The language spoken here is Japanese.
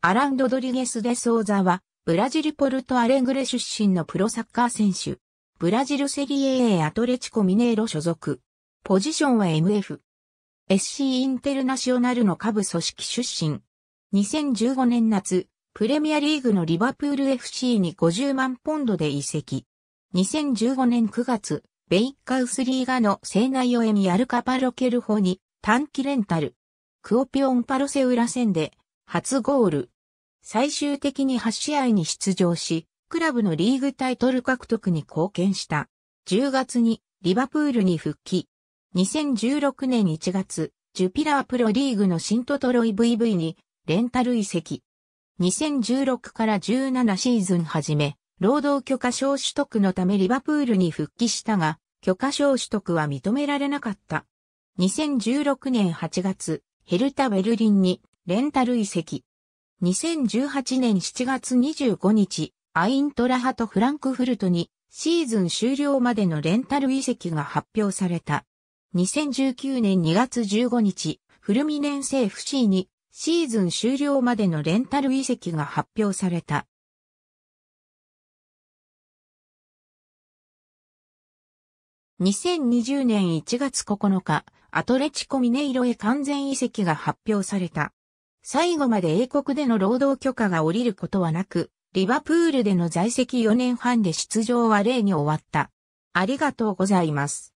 アラン・ドドリゲス・デ・ソーザは、ブラジル・ポルト・アレングレ出身のプロサッカー選手。ブラジルセリエ A アトレチコ・ミネーロ所属。ポジションは MF。SC インテルナショナルの下部組織出身。2015年夏、プレミアリーグのリバプール FC に50万ポンドで移籍。2015年9月、ベイカウスリーガの聖ナヨ・オエミアルカパロケルホに短期レンタル。クオピオンパロセウラ戦で初ゴール。最終的に8試合に出場し、クラブのリーグタイトル獲得に貢献した。10月にリバプールに復帰。2016年1月、ジュピラープロリーグのシントトロイ VV にレンタル移籍。2016から17シーズン始め、労働許可証取得のためリバプールに復帰したが、許可証取得は認められなかった。2016年8月、ヘルタ・ベルリンにレンタル移籍。2018年7月25日、アイントラハとフランクフルトにシーズン終了までのレンタル移籍が発表された。2019年2月15日、フルミネンセ FC にシーズン終了までのレンタル移籍が発表された。2020年1月9日、アトレチコミネイロへ完全移籍が発表された。最後まで英国での労働許可が下りることはなく、リバプールでの在籍4年半で出場は例に終わった。ありがとうございます。